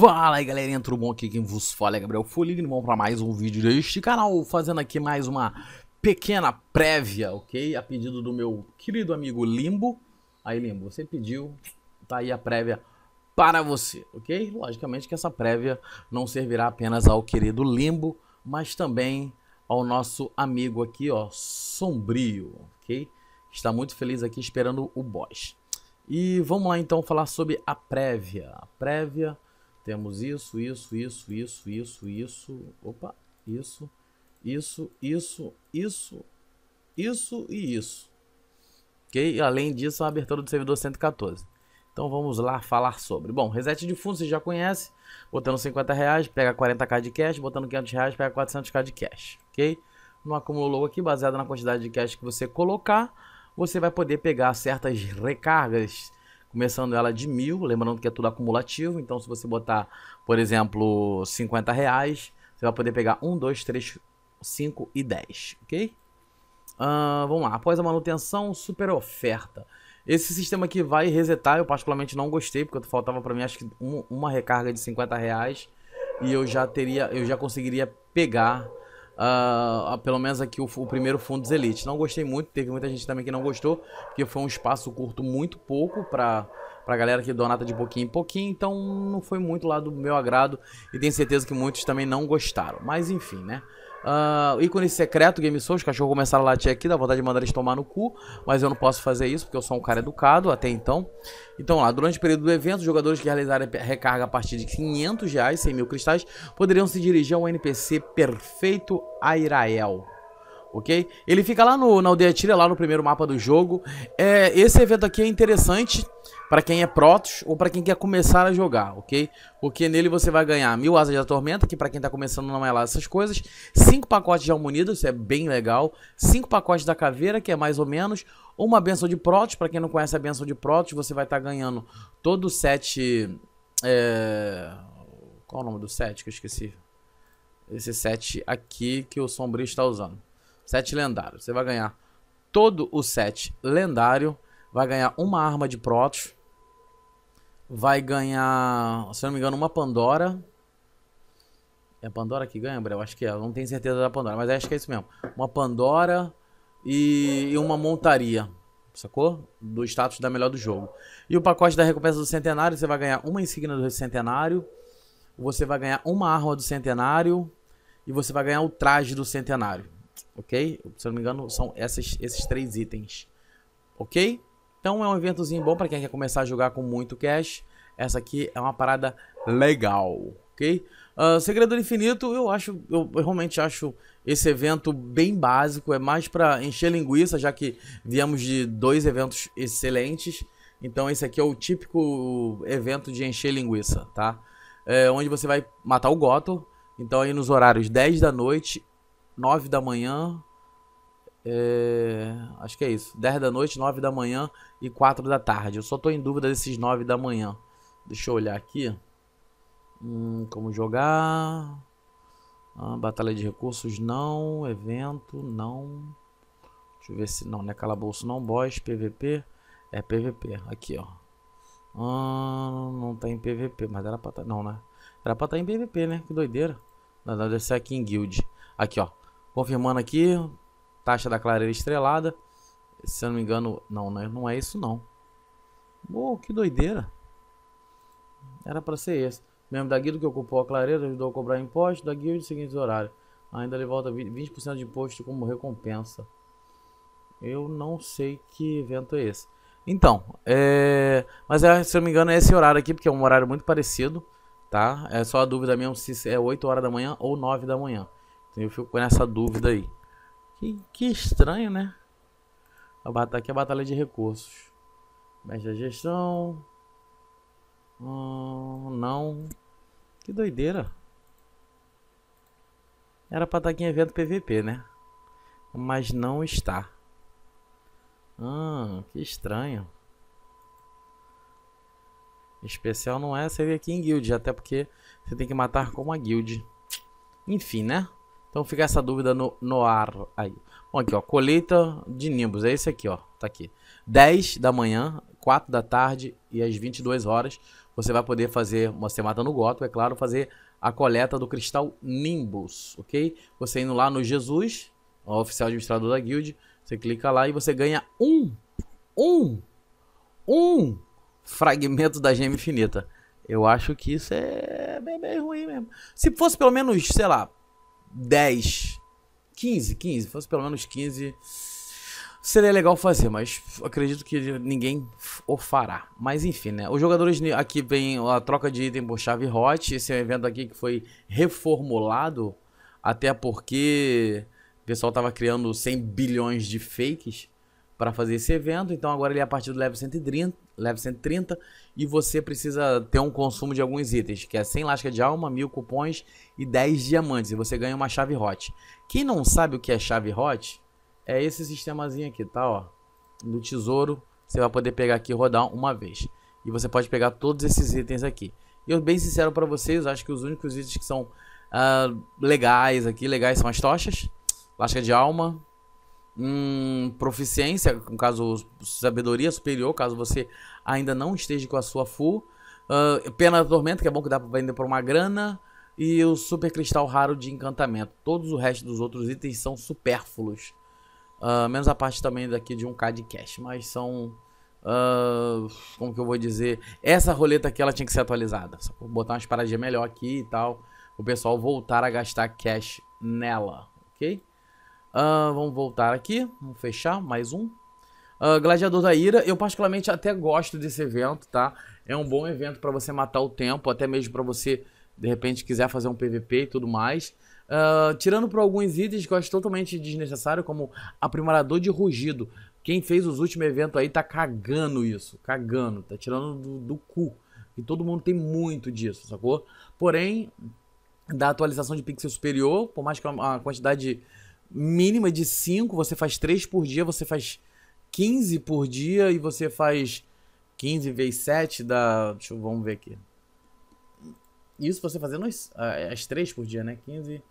Fala aí galerinha, tudo bom? Aqui quem vos fala é Gabriel Foligno, vamos para mais um vídeo deste canal, fazendo aqui mais uma pequena prévia, ok? A pedido do meu querido amigo Limbo. Aí Limbo, você pediu, tá aí a prévia para você, ok? Logicamente que essa prévia não servirá apenas ao querido Limbo, mas também ao nosso amigo aqui, ó, Sombrio, ok? Está muito feliz aqui esperando o boss. E vamos lá então falar sobre a prévia. A prévia temos isso, isso, isso, isso, isso, isso. Opa, isso, isso, isso, isso, isso e isso. Ok? Além disso, a abertura do servidor 114. Então vamos lá falar sobre. Bom, reset de fundo você já conhece. Botando 50 reais, pega 40k de cash. Botando 500 reais, pega 400k de cash. Ok? No acúmulo logo aqui, baseado na quantidade de cash que você colocar, você vai poder pegar certas recargas começando ela de mil, lembrando que é tudo acumulativo, então se você botar, por exemplo, 50 reais, você vai poder pegar 1, 2, 3, 5 e 10, ok? Uh, vamos lá, após a manutenção, super oferta. Esse sistema aqui vai resetar, eu particularmente não gostei, porque faltava para mim acho que um, uma recarga de 50 reais e eu já teria, eu já conseguiria pegar Uh, pelo menos aqui o, o primeiro dos Elite. Não gostei muito, teve muita gente também que não gostou, porque foi um espaço curto muito pouco para pra galera que donata de pouquinho em pouquinho, então não foi muito lá do meu agrado e tenho certeza que muitos também não gostaram. Mas enfim, né? Uh, ícone secreto, Game Show, os cachorros começaram a latir aqui, dá vontade de mandar eles tomar no cu, mas eu não posso fazer isso porque eu sou um cara educado até então. Então lá, durante o período do evento, os jogadores que realizarem recarga a partir de 500 reais, 100 mil cristais, poderiam se dirigir ao NPC Perfeito Airael ok? Ele fica lá no, na aldeia Tira, lá no primeiro mapa do jogo. É, esse evento aqui é interessante para quem é Protos ou para quem quer começar a jogar, ok? Porque nele você vai ganhar mil asas da tormenta, que para quem está começando não é lá essas coisas, cinco pacotes de alma isso é bem legal, cinco pacotes da caveira, que é mais ou menos, uma benção de Protos, para quem não conhece a benção de Protos, você vai estar tá ganhando todo o set... É... Qual é o nome do set que eu esqueci? Esse set aqui que o Sombrio está usando. Set lendário. Você vai ganhar todo o set lendário. Vai ganhar uma arma de Protos vai ganhar, se não me engano, uma Pandora. É a Pandora que ganha, eu Acho que é. Não tenho certeza da Pandora, mas acho que é isso mesmo. Uma Pandora e, e uma montaria. Sacou? Do status da melhor do jogo. E o pacote da recompensa do centenário, você vai ganhar uma insígnia do centenário. Você vai ganhar uma arma do centenário. E você vai ganhar o traje do centenário. Ok? Se eu não me engano, são esses, esses três itens. Ok? Então é um eventozinho bom para quem quer começar a jogar com muito cash. Essa aqui é uma parada legal, ok? Uh, Segredo do Infinito, eu acho, eu realmente acho esse evento bem básico, é mais para encher linguiça, já que viemos de dois eventos excelentes. Então esse aqui é o típico evento de encher linguiça, tá? É, onde você vai matar o Gotham. Então aí nos horários 10 da noite, 9 da manhã, é, acho que é isso. 10 da noite, 9 da manhã e 4 da tarde. Eu só tô em dúvida desses 9 da manhã. Deixa eu olhar aqui. Hum, como jogar. Ah, batalha de recursos, não. Evento, não. Deixa eu ver se. Não, Né, é calabouço, não. Boss, PVP. É PVP. Aqui, ó. Ah, não tá em PVP, mas era pra tá. Não, né? Era pra tá em PVP, né? Que doideira. Não, deve ser aqui em guild. Aqui, ó. Confirmando aqui taxa da clareira estrelada. Se eu não me engano, não, né? não é isso não. Uou, que doideira. Era para ser esse. Membro da guilda que ocupou a clareira ajudou a cobrar imposto da guilda de seguintes horários Ainda ele volta 20% de imposto como recompensa. Eu não sei que evento é esse. Então, é... mas é, se eu não me engano é esse horário aqui, porque é um horário muito parecido, tá? É só a dúvida mesmo se é 8 horas da manhã ou 9 da manhã. Então eu fico com essa dúvida aí. Que, que estranho, né? A batalha, tá aqui é a batalha de recursos. mas a gestão. Hum, não. Que doideira. Era pra estar tá aqui em evento PVP, né? Mas não está. Ah, que estranho. Especial não é, seria aqui em guild, até porque você tem que matar com uma guild. Enfim, né? Então fica essa dúvida no, no ar aí. Bom, aqui, ó, colheita de nimbus, é esse aqui, ó, tá aqui. 10 da manhã, 4 da tarde e às 22 horas você vai poder fazer, uma semana no Goto, é claro, fazer a coleta do cristal Nimbus, ok? Você indo lá no Jesus, o oficial administrador da guild, você clica lá e você ganha um, um, um fragmento da gema infinita. Eu acho que isso é bem, bem ruim mesmo. Se fosse pelo menos, sei lá, 10, 15, 15, fosse pelo menos 15, seria legal fazer, mas acredito que ninguém o fará. Mas enfim, né? Os jogadores aqui vem a troca de item por chave hot, esse é um evento aqui que foi reformulado, até porque o pessoal tava criando 100 bilhões de fakes para fazer esse evento, então agora ele é a partir do level 130, Leve 130 e você precisa ter um consumo de alguns itens, que é 100 lasca de alma, mil cupons e 10 diamantes, e você ganha uma chave hot. Quem não sabe o que é chave hot, é esse sistemazinho aqui, tá, ó. Do tesouro, você vai poder pegar aqui e rodar uma vez. E você pode pegar todos esses itens aqui. E eu bem sincero para vocês, acho que os únicos itens que são uh, legais aqui, legais são as tochas, lasca de alma, hum, proficiência, no caso, sabedoria superior, caso você ainda não esteja com a sua full. Uh, Pena da Tormenta, que é bom que dá pra vender por uma grana. E o Super Cristal Raro de Encantamento. Todos o resto dos outros itens são supérfluos. Uh, menos a parte também daqui de 1k de cash. Mas são... Uh, como que eu vou dizer? Essa roleta aqui, ela tinha que ser atualizada. Só botar umas paradinhas melhor aqui e tal. O pessoal voltar a gastar cash nela, ok? Uh, vamos voltar aqui, vamos fechar, mais um. Uh, Gladiador da Ira, eu particularmente até gosto desse evento, tá? É um bom evento para você matar o tempo, até mesmo para você, de repente, quiser fazer um PVP e tudo mais. Uh, tirando por alguns itens que eu acho totalmente desnecessário, como Aprimorador de Rugido. Quem fez os últimos eventos aí tá cagando isso, cagando, tá tirando do, do cu. E todo mundo tem muito disso, sacou? Porém, da atualização de pixel superior, por mais que a quantidade de mínima de 5, você faz 3 por dia, você faz 15 por dia e você faz 15 vezes 7 da. Deixa eu, vamos ver aqui. Isso você fazendo as, as 3 por dia, né? 15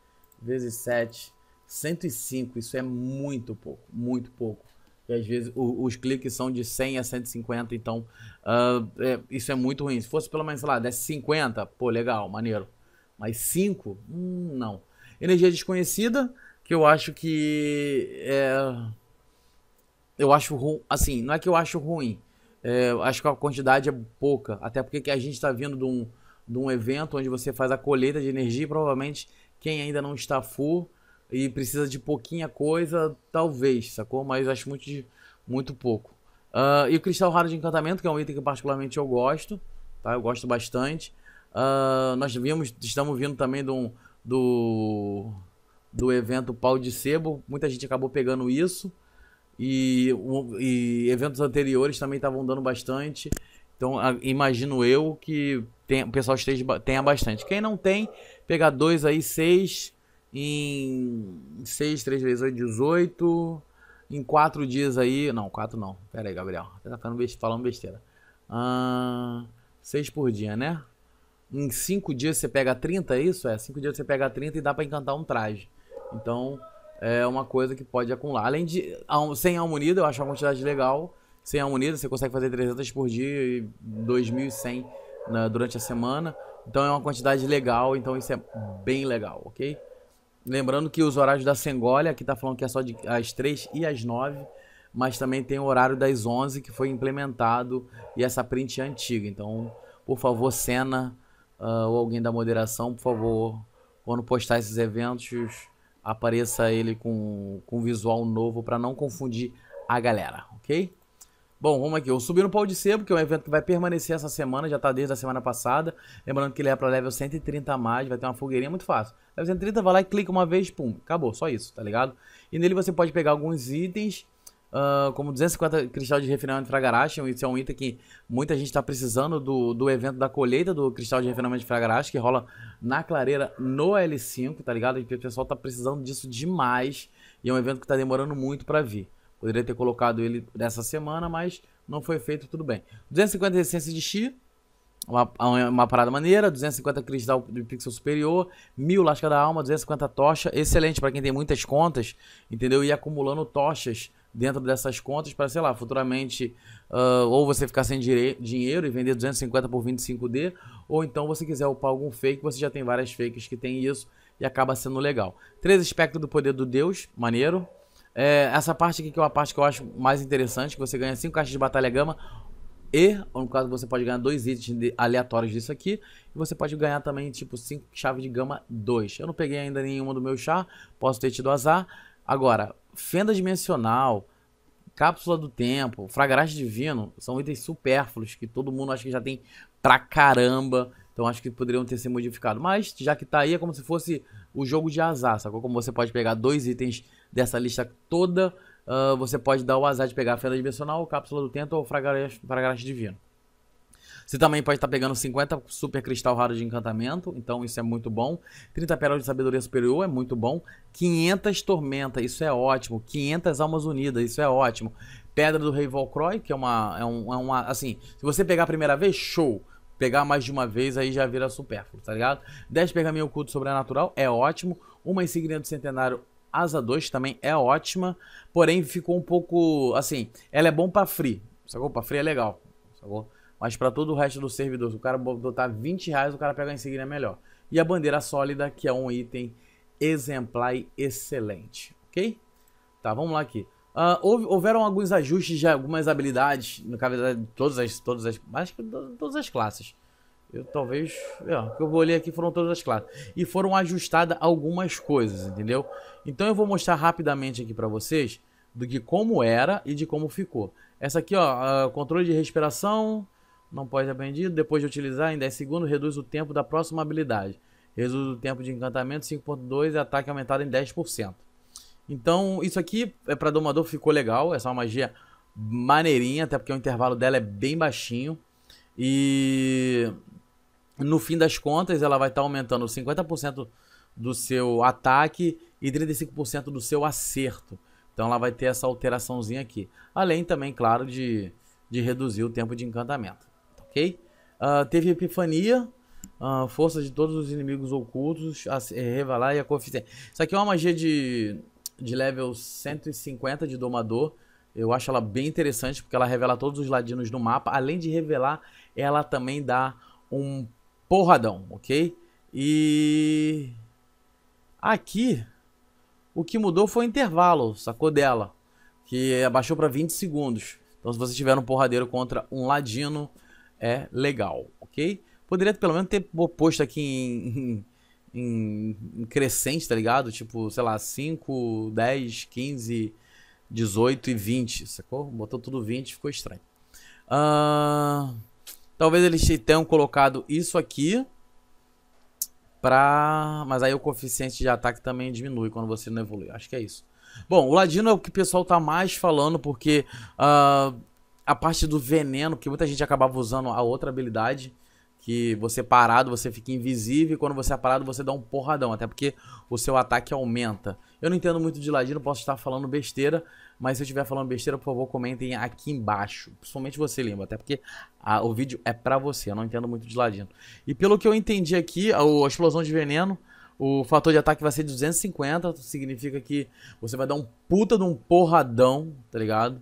vezes 7, 105. Isso é muito pouco, muito pouco. E às vezes o, os cliques são de 100 a 150, então uh, é, isso é muito ruim. Se fosse pelo menos, sei lá, desse 50, pô, legal, maneiro. Mas 5? Hum, não. Energia desconhecida, que eu acho que. É, eu acho ruim. Assim, não é que eu acho ruim. É, acho que a quantidade é pouca. Até porque a gente está vindo de um, de um evento onde você faz a colheita de energia e provavelmente quem ainda não está full e precisa de pouquinha coisa, talvez, sacou? Mas acho muito, muito pouco. Uh, e o cristal raro de encantamento, que é um item que particularmente eu gosto, tá? Eu gosto bastante. Uh, nós vimos, estamos vindo também de um, do do evento Pau de Sebo. Muita gente acabou pegando isso. E, e eventos anteriores também estavam dando bastante. Então, imagino eu que tem, o pessoal esteja, tenha bastante. Quem não tem, pegar dois aí, seis. Em seis, três vezes oito, dezoito. Em quatro dias aí. Não, quatro não. Pera aí, Gabriel. Tá falando besteira. seis por dia, né? Em cinco dias você pega 30, é isso? É, cinco dias você pega 30 e dá para encantar um traje. Então, é uma coisa que pode acumular. Além de, sem alma unida, eu acho uma quantidade legal. Sem alma unida, você consegue fazer 300 por dia e 2.100 né, durante a semana. Então, é uma quantidade legal. Então, isso é bem legal, ok? Lembrando que os horários da Sengolia, aqui tá falando que é só de, às 3 e às 9 mas também tem o horário das 11 que foi implementado e essa print é antiga. Então, por favor, Senna uh, ou alguém da moderação, por favor, quando postar esses eventos, apareça ele com, com visual novo para não confundir a galera, ok? Bom, vamos aqui. O Subir no Pau de Sebo, que é um evento que vai permanecer essa semana, já está desde a semana passada. Lembrando que ele é para level 130 a mais, vai ter uma fogueirinha muito fácil. Level 130, vai lá e clica uma vez, pum, acabou, só isso, tá ligado? E nele você pode pegar alguns itens Uh, como 250 cristal de refinamento de garagem, Isso é um item que muita gente está precisando do, do evento da colheita do cristal de refinamento de Fragarash, que rola na clareira no L5, tá ligado? O pessoal tá precisando disso demais. E é um evento que está demorando muito para vir. Poderia ter colocado ele dessa semana, mas não foi feito, tudo bem. 250 essência de Chi. Uma, uma, parada maneira, 250 cristal de pixel superior, 1000 lasca da alma, 250 tocha, excelente para quem tem muitas contas, entendeu? E acumulando tochas dentro dessas contas para, sei lá, futuramente uh, ou você ficar sem dinheiro e vender 250 por 25D, ou então você quiser upar algum fake, você já tem várias fakes que tem isso e acaba sendo legal. Três aspectos do poder do Deus, maneiro. É, essa parte aqui que é uma parte que eu acho mais interessante, que você ganha 5 caixas de batalha gama e, no caso, você pode ganhar dois itens aleatórios disso aqui. E você pode ganhar também, tipo, 5 chaves de gama 2. Eu não peguei ainda nenhuma do meu chá, posso ter tido azar. Agora, Fenda Dimensional, Cápsula do Tempo, Fragrage Divino são itens supérfluos que todo mundo acha que já tem pra caramba. Então acho que poderiam ter sido modificados. Mas já que tá aí, é como se fosse o jogo de azar, sacou? Como você pode pegar dois itens dessa lista toda, uh, você pode dar o azar de pegar a Fenda Dimensional, Cápsula do Tempo ou Fragrage, Divino. Você também pode estar tá pegando 50 super cristal raro de encantamento, então isso é muito bom. 30 pérolas de sabedoria superior é muito bom. 500 tormenta, isso é ótimo. 500 almas unidas, isso é ótimo. Pedra do Rei Volcroy, que é uma, é, um, é uma. Assim, se você pegar a primeira vez, show pegar mais de uma vez aí já vira supérfluo, tá ligado? 10 pergaminho oculto sobrenatural é ótimo. Uma insignia do centenário Asa 2 também é ótima. Porém, ficou um pouco assim. Ela é bom pra free. Sacou? Pra free é legal. Sacou? Mas para todo o resto do servidor, se o cara botar 20 reais, o cara pega seguida insígnia melhor. E a bandeira sólida, que é um item exemplar e excelente, ok? Tá, vamos lá aqui. Uh, houve, houveram alguns ajustes de algumas habilidades, no caso de todas as, todas as, acho que todas as classes. Eu talvez, é, o que eu vou ler aqui foram todas as classes e foram ajustadas algumas coisas, entendeu? Então eu vou mostrar rapidamente aqui para vocês do que como era e de como ficou. Essa aqui, ó, uh, controle de respiração, não pode ser aprendido. Depois de utilizar, em 10 segundos, reduz o tempo da próxima habilidade. Reduz o tempo de encantamento 5.2 e ataque aumentado em 10%. Então, isso aqui é para domador ficou legal. Essa é uma magia maneirinha, até porque o intervalo dela é bem baixinho. E no fim das contas, ela vai estar tá aumentando 50% do seu ataque e 35% do seu acerto. Então ela vai ter essa alteraçãozinha aqui. Além também, claro, de, de reduzir o tempo de encantamento ok? Uh, teve epifania, uh, força de todos os inimigos ocultos, a eh, revelar e a coeficiente. Isso aqui é uma magia de, de level 150 de domador. Eu acho ela bem interessante porque ela revela todos os ladinos no mapa. Além de revelar, ela também dá um porradão, ok? E aqui o que mudou foi o intervalo, sacou dela, que abaixou para 20 segundos. Então se você tiver um porradeiro contra um ladino, é legal, ok? Poderia pelo menos ter posto aqui em, em, em crescente, tá ligado? Tipo, sei lá, 5, 10, 15, 18 e 20, sacou? Botou tudo 20, ficou estranho. Uh, talvez eles tenham colocado isso aqui pra... Mas aí o coeficiente de ataque também diminui quando você não evolui, acho que é isso. Bom, o Ladino é o que o pessoal tá mais falando, porque ah, a parte do veneno, porque muita gente acabava usando a outra habilidade, que você é parado, você fica invisível, e quando você é parado, você dá um porradão, até porque o seu ataque aumenta. Eu não entendo muito de ladino, posso estar falando besteira, mas se eu estiver falando besteira, por favor, comentem aqui embaixo. Principalmente você, lembra até porque a, o vídeo é pra você, eu não entendo muito de ladino. E pelo que eu entendi aqui, a, a explosão de veneno, o fator de ataque vai ser 250, significa que você vai dar um puta de um porradão, tá ligado?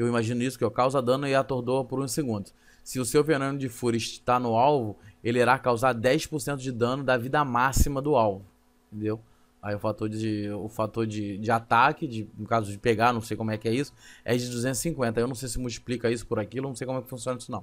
eu imagino isso, que eu causa dano e atordoa por uns segundos. Se o seu veneno de fúria está no alvo, ele irá causar 10% de dano da vida máxima do alvo. Entendeu? Aí o fator de, o fator de, de ataque, de, no caso de pegar, não sei como é que é isso, é de 250. Eu não sei se multiplica isso por aquilo, não sei como é que funciona isso não.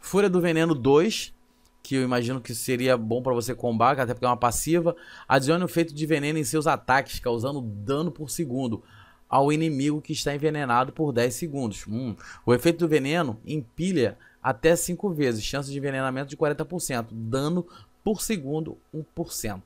Fúria do Veneno 2, que eu imagino que seria bom para você combater, até porque é uma passiva. Adicione o feito efeito de veneno em seus ataques, causando dano por segundo ao inimigo que está envenenado por 10 segundos. Hum. O efeito do veneno empilha até 5 vezes, chance de envenenamento de 40%, dano por segundo 1%,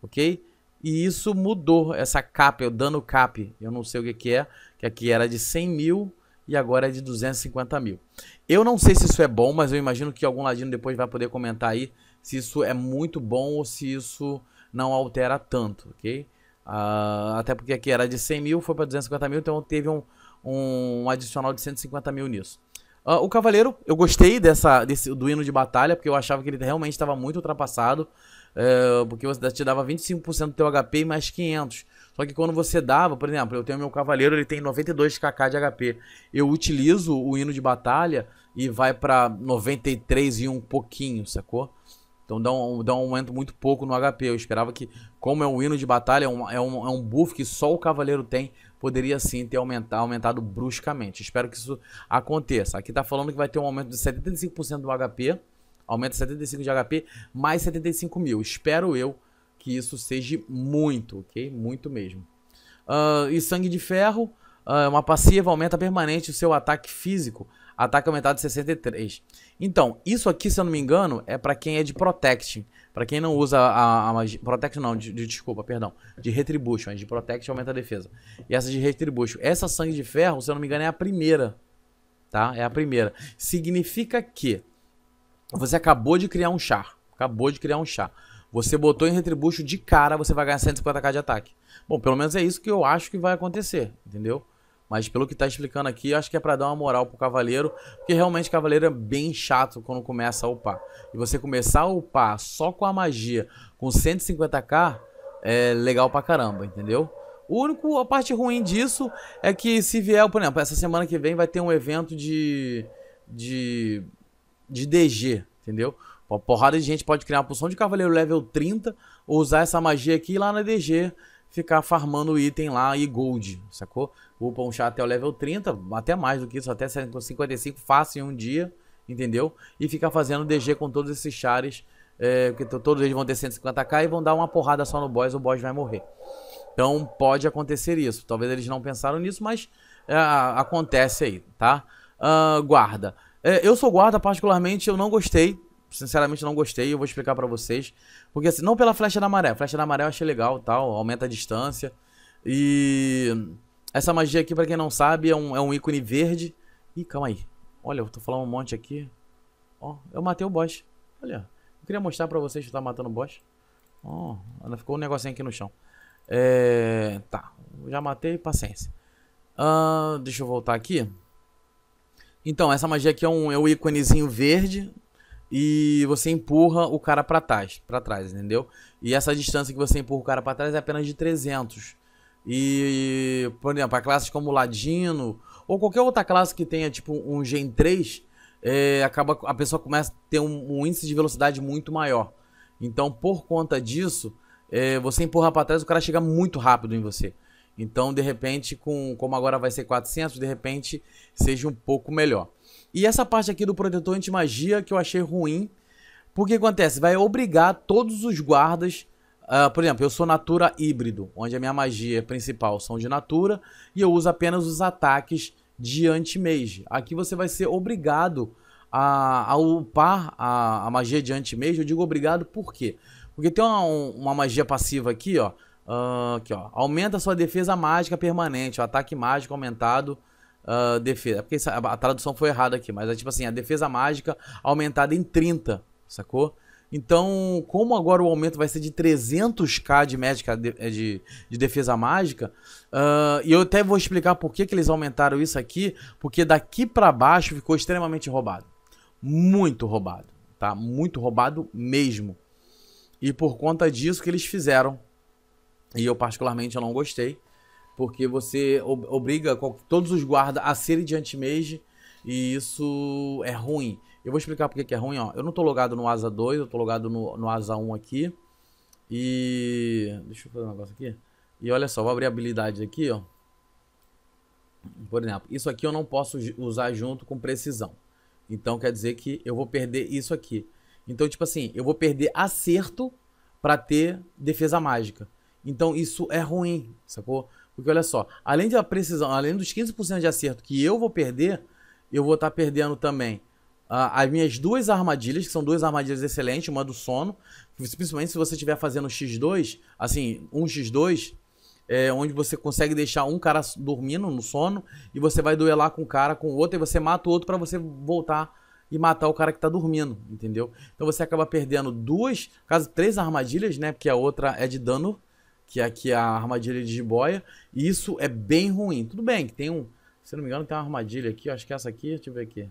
ok? E isso mudou, essa cap, o dano cap, eu não sei o que, que é, que aqui era de 100 mil e agora é de 250 mil. Eu não sei se isso é bom, mas eu imagino que algum ladino depois vai poder comentar aí se isso é muito bom ou se isso não altera tanto, ok? Uh, até porque aqui era de 100 mil, foi para 250 mil, então teve um, um adicional de 150 mil nisso. Uh, o Cavaleiro, eu gostei dessa, desse, do hino de batalha, porque eu achava que ele realmente estava muito ultrapassado, uh, porque você te dava 25% do teu HP e mais 500. Só que quando você dava, por exemplo, eu tenho meu Cavaleiro, ele tem 92kk de HP. Eu utilizo o hino de batalha e vai para 93 e um pouquinho, sacou? Então dá um, dá um aumento muito pouco no HP. Eu esperava que, como é um hino de batalha, é um, é um, é um buff que só o cavaleiro tem, poderia sim ter aumentado, aumentado bruscamente. Espero que isso aconteça. Aqui tá falando que vai ter um aumento de 75% do HP. Aumenta 75 de HP, mais 75 mil. Espero eu que isso seja muito, ok? Muito mesmo. Uh, e sangue de ferro, uh, uma passiva aumenta permanente o seu ataque físico ataque aumentado de 63. Então, isso aqui, se eu não me engano, é para quem é de Protect. Para quem não usa a, a magia... Protect não, de, de, desculpa, perdão. De Retribution. É de Protect aumenta a defesa. E essa de Retribution. Essa Sangue de Ferro, se eu não me engano, é a primeira. Tá? É a primeira. Significa que você acabou de criar um char. Acabou de criar um char. Você botou em Retribution de cara, você vai ganhar 150k de ataque. Bom, pelo menos é isso que eu acho que vai acontecer, entendeu? Mas pelo que tá explicando aqui, acho que é para dar uma moral pro cavaleiro. Porque realmente cavaleiro é bem chato quando começa a upar. E você começar a upar só com a magia, com 150k, é legal pra caramba, entendeu? O único, a parte ruim disso é que se vier, por exemplo, essa semana que vem vai ter um evento de. de. de DG, entendeu? Uma porrada de gente pode criar uma poção de cavaleiro level 30, usar essa magia aqui e lá na DG, ficar farmando item lá e gold, sacou? upam um chá até o level 30, até mais do que isso, até 55, fácil em um dia, entendeu? E ficar fazendo DG com todos esses chares, é, todos eles vão ter 150k e vão dar uma porrada só no boss, o boss vai morrer. Então pode acontecer isso. Talvez eles não pensaram nisso, mas é, acontece aí, tá? Uh, guarda. É, eu sou guarda, particularmente, eu não gostei. Sinceramente, não gostei. Eu vou explicar para vocês. Porque assim, não pela flecha da maré. A flecha da maré eu achei legal, tal. Aumenta a distância. E essa magia aqui, para quem não sabe, é um, é um ícone verde. Ih, calma aí. Olha, eu tô falando um monte aqui. Ó, eu matei o boss. Olha, eu queria mostrar pra vocês que eu tava matando o boss. Ó, ainda ficou um negocinho aqui no chão. É... Tá, já matei, paciência. Ah, deixa eu voltar aqui. Então, essa magia aqui é um, é um íconezinho verde e você empurra o cara para trás, para trás, entendeu? E essa distância que você empurra o cara para trás é apenas de 300. E, por exemplo, a classes como Ladino, ou qualquer outra classe que tenha, tipo, um Gen 3, é, acaba, a pessoa começa a ter um, um, índice de velocidade muito maior. Então, por conta disso, é, você empurra para trás, o cara chega muito rápido em você. Então, de repente, com, como agora vai ser 400, de repente seja um pouco melhor. E essa parte aqui do protetor anti-magia que eu achei ruim, porque acontece, vai obrigar todos os guardas Uh, por exemplo, eu sou Natura híbrido, onde a minha magia principal são de Natura, e eu uso apenas os ataques de anti-mage. Aqui você vai ser obrigado a, a upar a, a magia de anti-mage. Eu digo obrigado por quê? Porque tem uma, uma magia passiva aqui, ó. Uh, aqui, ó. Aumenta sua defesa mágica permanente, o ataque mágico aumentado. Uh, ah, defesa. É porque a tradução foi errada aqui, mas é tipo assim, a defesa mágica aumentada em 30, sacou? Então, como agora o aumento vai ser de 300k de, médica, de, é, de, de defesa mágica, uh, e eu até vou explicar por que, que eles aumentaram isso aqui, porque daqui para baixo ficou extremamente roubado. Muito roubado, tá? Muito roubado mesmo. E por conta disso que eles fizeram, e eu particularmente eu não gostei, porque você obriga todos os guardas a serem de anti-mage, e isso é ruim. Eu vou explicar porque que é ruim, ó. Eu não estou logado no ASA 2, eu estou logado no, no ASA 1 aqui. E... Deixa eu fazer um negócio aqui. E olha só, vou abrir aqui, ó. Por exemplo, isso aqui eu não posso usar junto com precisão. Então quer dizer que eu vou perder isso aqui. Então, tipo assim, eu vou perder acerto para ter defesa mágica. Então isso é ruim, sacou? Porque olha só, além da precisão, além dos 15% de acerto que eu vou perder, eu vou estar tá perdendo também ah, as minhas duas armadilhas, que são duas armadilhas excelentes, uma do sono, principalmente se você estiver fazendo X2, assim, um X2, é, onde você consegue deixar um cara dormindo no sono e você vai duelar com um cara, com o outro, e você mata o outro para você voltar e matar o cara que tá dormindo, entendeu? Então você acaba perdendo duas, caso três armadilhas, né? Porque a outra é de dano, que aqui é, é a armadilha de jiboia, e isso é bem ruim. Tudo bem que tem um, se não me engano, tem uma armadilha aqui, acho que é essa aqui, deixa eu ver aqui.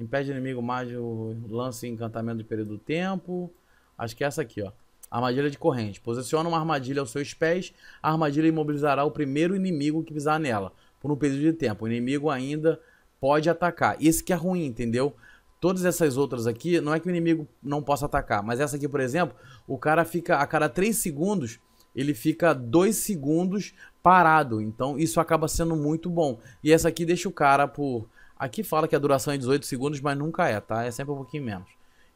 Impede o inimigo mágico, lance encantamento de período do tempo. Acho que é essa aqui, ó. Armadilha de corrente. Posiciona uma armadilha aos seus pés. A armadilha imobilizará o primeiro inimigo que pisar nela por um período de tempo. O inimigo ainda pode atacar. Esse que é ruim, entendeu? Todas essas outras aqui, não é que o inimigo não possa atacar, mas essa aqui, por exemplo, o cara fica a cada 3 segundos, ele fica 2 segundos parado. Então isso acaba sendo muito bom. E essa aqui deixa o cara por Aqui fala que a duração é 18 segundos, mas nunca é, tá? É sempre um pouquinho menos.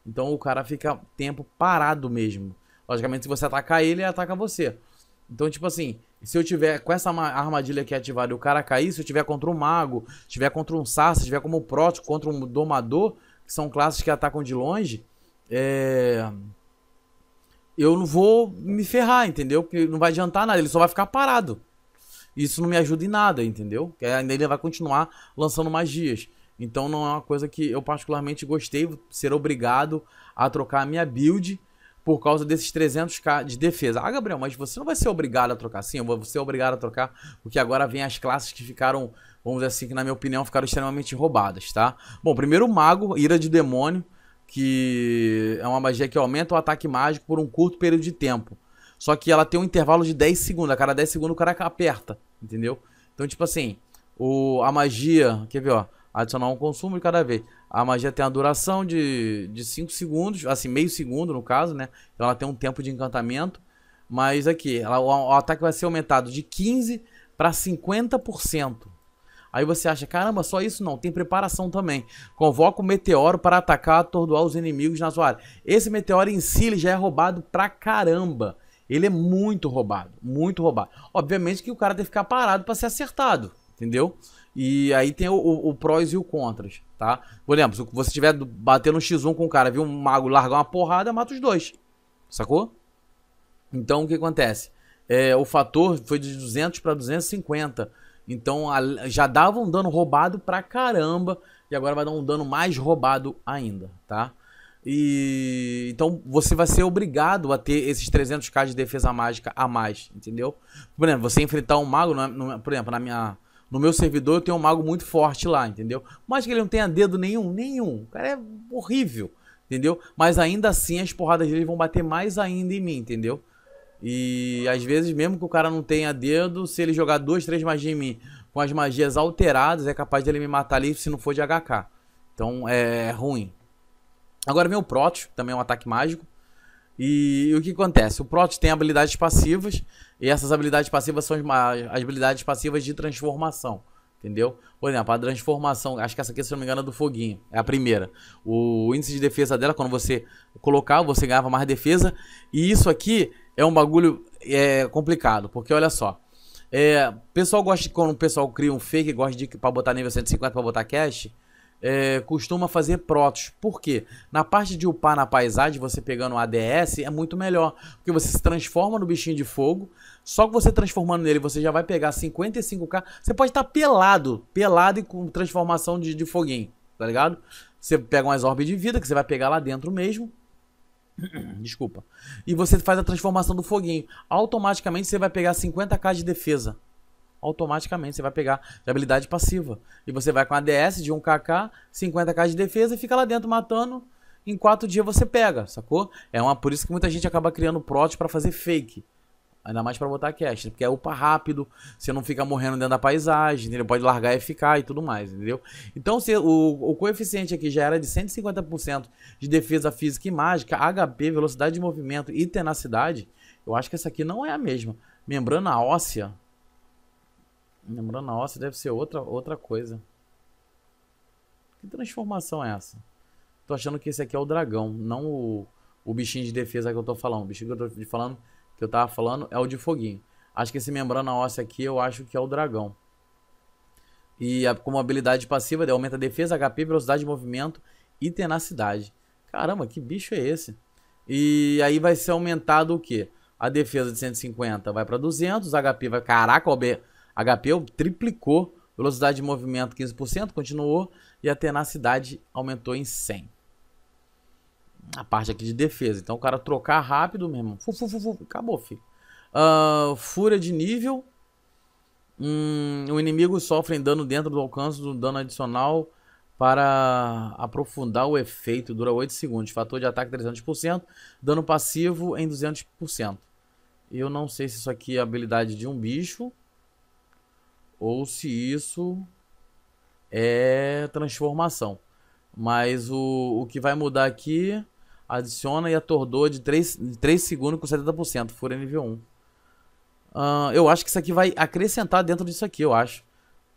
Então o cara fica tempo parado mesmo. Logicamente, se você atacar ele, ele ataca você. Então, tipo assim, se eu tiver com essa armadilha aqui é ativada e o cara cair, se eu tiver contra um mago, se tiver contra um sarça, se tiver como prótico, contra um domador, que são classes que atacam de longe, é... eu não vou me ferrar, entendeu? Porque não vai adiantar nada, ele só vai ficar parado. Isso não me ajuda em nada, entendeu? Porque ainda ele vai continuar lançando magias. Então não é uma coisa que eu particularmente gostei, ser obrigado a trocar a minha build por causa desses 300k de defesa. Ah, Gabriel, mas você não vai ser obrigado a trocar. Sim, eu vou ser obrigado a trocar, porque agora vem as classes que ficaram, vamos dizer assim, que na minha opinião ficaram extremamente roubadas, tá? Bom, primeiro o Mago, Ira de Demônio, que é uma magia que aumenta o ataque mágico por um curto período de tempo. Só que ela tem um intervalo de 10 segundos. A cada 10 segundos o cara aperta, entendeu? Então, tipo assim, o, a magia. Quer ver, ó? Adicionar um consumo de cada vez. A magia tem uma duração de 5 segundos, assim, meio segundo no caso, né? Então ela tem um tempo de encantamento. Mas aqui, ela, o, o ataque vai ser aumentado de 15 para 50%. Aí você acha, caramba, só isso não, tem preparação também. Convoca o meteoro para atacar, atordoar os inimigos na sua área. Esse meteoro em si já é roubado pra caramba. Ele é muito roubado, muito roubado. Obviamente que o cara tem que ficar parado para ser acertado, entendeu? E aí tem o, o, o prós e o contras, tá? Por exemplo, se você estiver batendo um x1 com o cara, viu um mago largar uma porrada, mata os dois, sacou? Então o que acontece? É, o fator foi de 200 para 250. Então a, já dava um dano roubado pra caramba e agora vai dar um dano mais roubado ainda, tá? E então você vai ser obrigado a ter esses 300k de defesa mágica a mais, entendeu? Por exemplo, você enfrentar um mago, né, no, por exemplo, na minha no meu servidor eu tenho um mago muito forte lá, entendeu? Mas que ele não tenha dedo nenhum, nenhum. O cara é horrível, entendeu? Mas ainda assim as porradas dele vão bater mais ainda em mim, entendeu? E às vezes, mesmo que o cara não tenha dedo, se ele jogar duas, três magias em mim com as magias alteradas, é capaz dele me matar ali se não for de HK. Então é ruim. Agora vem o Protos, também é um ataque mágico. E, e o que acontece? O prot tem habilidades passivas, e essas habilidades passivas são as, as habilidades passivas de transformação. Entendeu? Por exemplo, a transformação, acho que essa aqui, se não me engano, é do foguinho. É a primeira. O índice de defesa dela, quando você colocar, você ganhava mais defesa. E isso aqui é um bagulho é, complicado, porque olha só. É, pessoal gosta quando o pessoal cria um fake, gosta de para botar nível 150 para botar cash é, costuma fazer protos. Por quê? Na parte de upar na paisagem, você pegando o ADS, é muito melhor. Porque você se transforma no bichinho de fogo. Só que você transformando nele, você já vai pegar 55k. Você pode estar tá pelado, pelado e com transformação de, de foguinho, tá ligado? Você pega umas orbes de vida que você vai pegar lá dentro mesmo. Desculpa. E você faz a transformação do foguinho. Automaticamente você vai pegar 50k de defesa automaticamente. Você vai pegar de habilidade passiva. E você vai com ADS de 1kk, 50k de defesa e fica lá dentro matando. Em 4 dias você pega, sacou? É uma, por isso que muita gente acaba criando protos para fazer fake. Ainda mais para botar cash, né? porque é upa rápido, você não fica morrendo dentro da paisagem, ele Pode largar ficar e tudo mais, entendeu? Então, se o, o coeficiente aqui já era de 150% de defesa física e mágica, HP, velocidade de movimento e tenacidade, eu acho que essa aqui não é a mesma. Membrana óssea, Membrana óssea deve ser outra, outra coisa. Que transformação é essa? Tô achando que esse aqui é o dragão, não o, o bichinho de defesa que eu tô falando. O bichinho que eu tô falando, que eu tava falando, é o de foguinho. Acho que esse membrana óssea aqui, eu acho que é o dragão. E a, como habilidade passiva, ele aumenta a defesa, HP, velocidade de movimento e tenacidade. Caramba, que bicho é esse? E aí vai ser aumentado o quê? A defesa de 150 vai para 200, HP vai... Caraca, o B... HP triplicou velocidade de movimento 15%, continuou, e a tenacidade aumentou em 100. A parte aqui de defesa. Então o cara trocar rápido mesmo. Fu, fu, fu, fu, acabou, filho. Uh, fúria de nível. Hum, o inimigo sofre dano dentro do alcance do dano adicional para aprofundar o efeito. Dura 8 segundos. Fator de ataque 300%. Dano passivo em 200%. Eu não sei se isso aqui é habilidade de um bicho ou se isso é transformação. Mas o, o que vai mudar aqui, adiciona e atordoa de 3, de 3 segundos com 70%, fura nível 1. Uh, eu acho que isso aqui vai acrescentar dentro disso aqui, eu acho.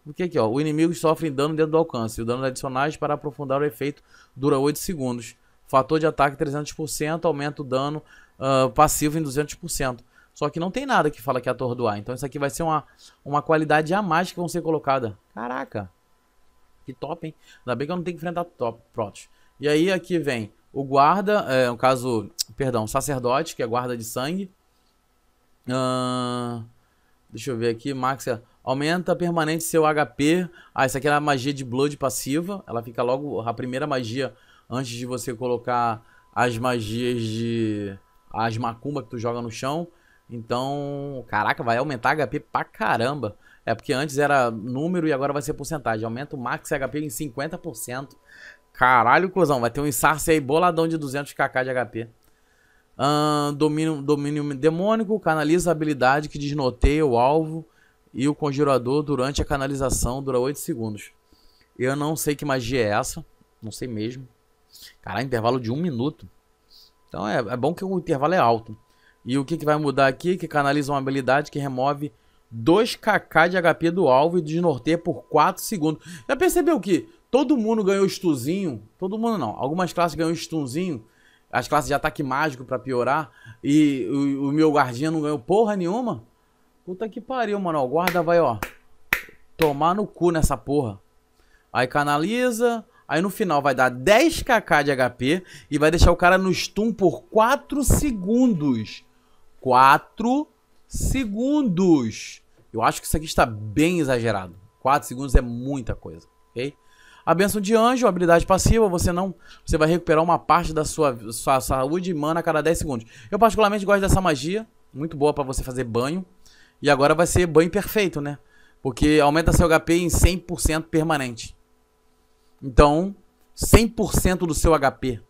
Porque aqui, ó, o inimigo sofre dano dentro do alcance. O dano adicionais para aprofundar o efeito dura 8 segundos. Fator de ataque 300%, aumenta o dano uh, passivo em 200%. Só que não tem nada que fala que é atordoar. Então isso aqui vai ser uma, uma qualidade a mais que vão ser colocada. Caraca. Que top, hein? Ainda bem que eu não tenho que enfrentar top. Pronto. E aí aqui vem o guarda, é, no caso, perdão, sacerdote, que é guarda de sangue. Uh, deixa eu ver aqui, Maxia. É, aumenta permanente seu HP. Ah, essa aqui é a magia de Blood passiva. Ela fica logo a primeira magia antes de você colocar as magias de... As macumba que tu joga no chão. Então, caraca, vai aumentar HP pra caramba. É porque antes era número e agora vai ser porcentagem. Aumenta o max HP em 50%. Caralho, cuzão, vai ter um ensarce aí boladão de 200kk de HP. Uh, domínio, domínio demônico canaliza a habilidade que desnoteia o alvo e o conjurador durante a canalização, dura 8 segundos. Eu não sei que magia é essa, não sei mesmo. Caralho, intervalo de 1 um minuto. Então é, é bom que o intervalo é alto. E o que, que vai mudar aqui? Que canaliza uma habilidade que remove 2kk de HP do alvo e desnorteia por 4 segundos. Já percebeu que todo mundo ganhou stunzinho? Todo mundo não. Algumas classes ganham stunzinho. As classes de ataque mágico para piorar. E o, o meu guardinha não ganhou porra nenhuma. Puta que pariu, mano. O guarda vai, ó. Tomar no cu nessa porra. Aí canaliza. Aí no final vai dar 10kk de HP e vai deixar o cara no stun por 4 segundos. 4 segundos. Eu acho que isso aqui está bem exagerado. 4 segundos é muita coisa, ok? A benção de anjo, habilidade passiva, você não, você vai recuperar uma parte da sua, sua saúde e mana a cada 10 segundos. Eu particularmente gosto dessa magia, muito boa para você fazer banho. E agora vai ser banho perfeito, né? Porque aumenta seu HP em 100% permanente. Então, 100% do seu HP.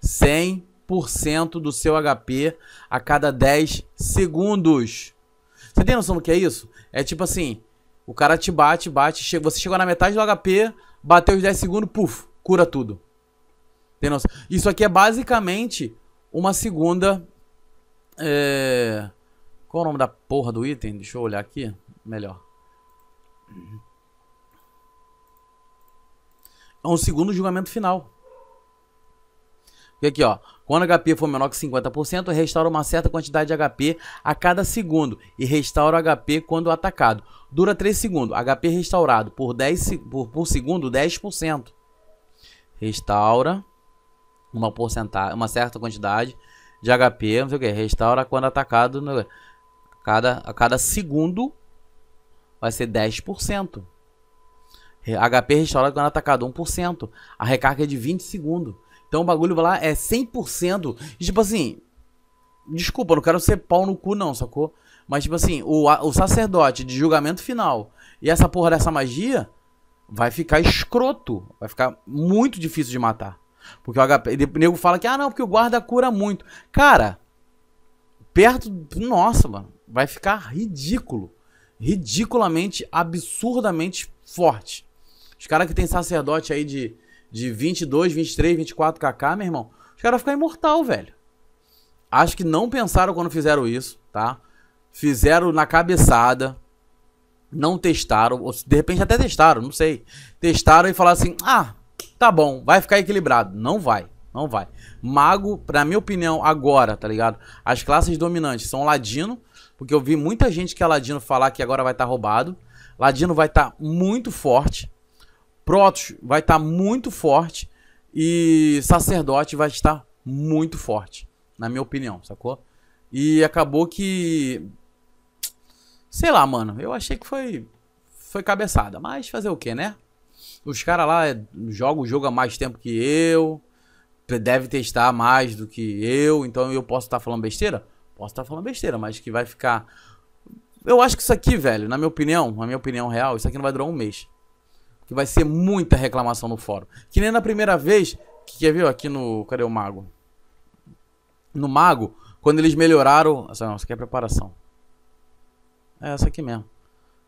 100 1% do seu HP a cada 10 segundos. Você tem noção do que é isso? É tipo assim, o cara te bate, bate, você chegou na metade do HP, bateu os 10 segundos, puf, cura tudo. Tem noção? Isso aqui é basicamente uma segunda... É... Qual é o nome da porra do item? Deixa eu olhar aqui. Melhor. É um segundo julgamento final. E aqui, ó. Quando o HP for menor que 50%, restaura uma certa quantidade de HP a cada segundo e restaura o HP quando atacado. Dura 3 segundos. HP restaurado por, 10, por, por segundo, 10%. Restaura uma, porcentagem, uma certa quantidade de HP, não sei o que, restaura quando atacado. No, cada, a cada segundo vai ser 10%. HP restaurado quando atacado, 1%. A recarga é de 20 segundos. Então o bagulho lá é 100%. E, tipo assim, desculpa, não quero ser pau no cu, não, sacou? Mas, tipo assim, o, o sacerdote de julgamento final e essa porra dessa magia vai ficar escroto. Vai ficar muito difícil de matar. Porque o HP. O nego fala que, ah, não, porque o guarda cura muito. Cara, perto. Nossa, mano. Vai ficar ridículo. Ridiculamente, absurdamente forte. Os caras que tem sacerdote aí de de 22, 23, 24kk, meu irmão, os caras ficam imortal, velho. Acho que não pensaram quando fizeram isso, tá? Fizeram na cabeçada, não testaram, ou de repente até testaram, não sei. Testaram e falaram assim: ah, tá bom, vai ficar equilibrado. Não vai, não vai. Mago, pra minha opinião, agora, tá ligado? As classes dominantes são Ladino, porque eu vi muita gente que é Ladino falar que agora vai estar tá roubado. Ladino vai estar tá muito forte. Protos vai estar tá muito forte e Sacerdote vai estar muito forte, na minha opinião, sacou? E acabou que. Sei lá, mano. Eu achei que foi. Foi cabeçada. Mas fazer o que, né? Os caras lá eh, jogam o jogo há mais tempo que eu. Deve testar mais do que eu. Então eu posso estar tá falando besteira? Posso estar tá falando besteira, mas que vai ficar. Eu acho que isso aqui, velho, na minha opinião, na minha opinião real, isso aqui não vai durar um mês que vai ser muita reclamação no fórum. Que nem na primeira vez, que quer ver aqui no. Cadê o Mago? No Mago, quando eles melhoraram. Essa, não, essa aqui é preparação. É essa aqui mesmo.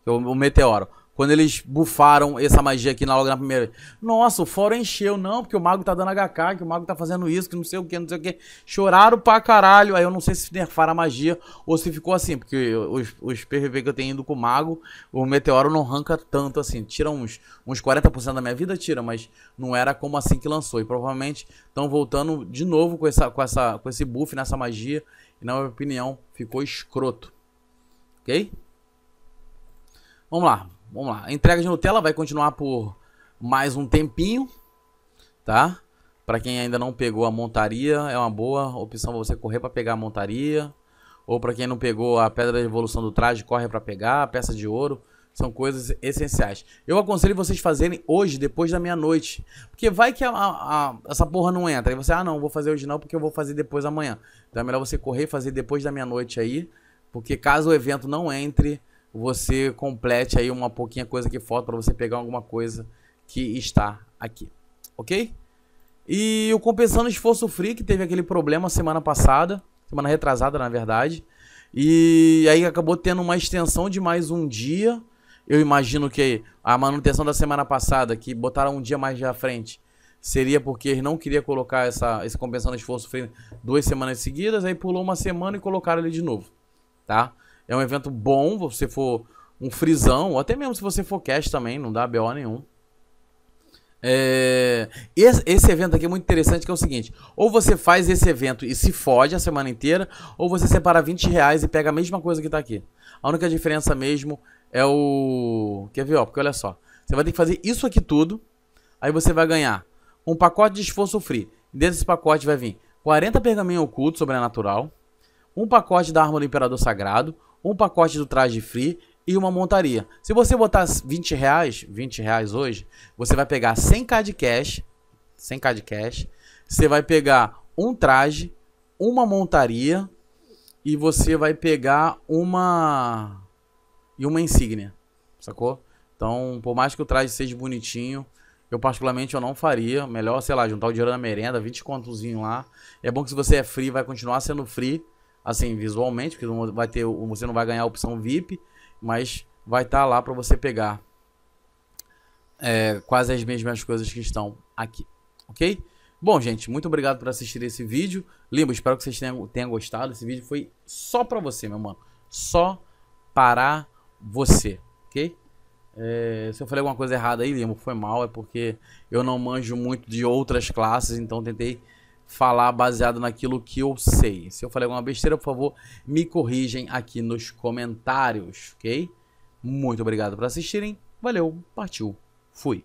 É o, o Meteoro. Quando eles bufaram essa magia aqui na logo na primeira vez. Nossa, o fórum encheu, não, porque o mago tá dando HK, que o mago tá fazendo isso, que não sei o que, não sei o que. Choraram pra caralho. Aí eu não sei se nerfaram a magia ou se ficou assim, porque os, os PVP que eu tenho indo com o mago, o meteoro não arranca tanto assim. Tira uns, uns 40% da minha vida, tira, mas não era como assim que lançou. E provavelmente estão voltando de novo com, essa, com, essa, com esse buff nessa magia. E na minha opinião, ficou escroto. Ok? Vamos lá. Vamos lá. A entrega de Nutella vai continuar por mais um tempinho, tá? Para quem ainda não pegou a montaria, é uma boa opção você correr para pegar a montaria. Ou para quem não pegou a pedra de evolução do traje, corre para pegar a peça de ouro. São coisas essenciais. Eu aconselho vocês fazerem hoje, depois da meia-noite. Porque vai que a, a, a, essa porra não entra. E você, ah, não, vou fazer hoje não, porque eu vou fazer depois amanhã. Então é melhor você correr e fazer depois da meia-noite aí. Porque caso o evento não entre, você complete aí uma pouquinha coisa que falta para você pegar alguma coisa que está aqui, ok? E o Compensando Esforço Free, que teve aquele problema semana passada, semana retrasada, na verdade. E aí acabou tendo uma extensão de mais um dia. Eu imagino que a manutenção da semana passada, que botaram um dia mais à frente, seria porque eles não queria colocar essa, esse Compensando Esforço Free duas semanas seguidas, aí pulou uma semana e colocaram ele de novo, tá? É um evento bom, você for um frisão, ou até mesmo se você for cash também, não dá BO nenhum. É... Esse, esse, evento aqui é muito interessante, que é o seguinte: ou você faz esse evento e se fode a semana inteira, ou você separa 20 reais e pega a mesma coisa que tá aqui. A única diferença mesmo é o. Quer ver, ó? Porque olha só. Você vai ter que fazer isso aqui tudo. Aí você vai ganhar um pacote de esforço free. Dentro desse pacote vai vir 40 pergaminhos ocultos sobrenatural, um pacote da arma do Imperador Sagrado, um pacote do traje free e uma montaria. Se você botar 20 reais, 20 reais hoje, você vai pegar 100k de cash, 100k de cash, você vai pegar um traje, uma montaria e você vai pegar uma e uma insígnia, sacou? Então, por mais que o traje seja bonitinho, eu particularmente eu não faria. Melhor, sei lá, juntar o dinheiro na merenda, 20 contozinho lá. É bom que se você é free, vai continuar sendo free assim, visualmente, porque vai ter, você não vai ganhar a opção VIP, mas vai estar tá lá para você pegar é, quase as mesmas coisas que estão aqui, ok? Bom, gente, muito obrigado por assistir esse vídeo. Lima, espero que vocês tenham, tenham gostado. Esse vídeo foi só para você, meu mano. Só para você, ok? É, se eu falei alguma coisa errada aí, Lima, foi mal. É porque eu não manjo muito de outras classes, então tentei falar baseado naquilo que eu sei. Se eu falei alguma besteira, por favor, me corrigem aqui nos comentários, ok? Muito obrigado por assistirem. Valeu, partiu, fui.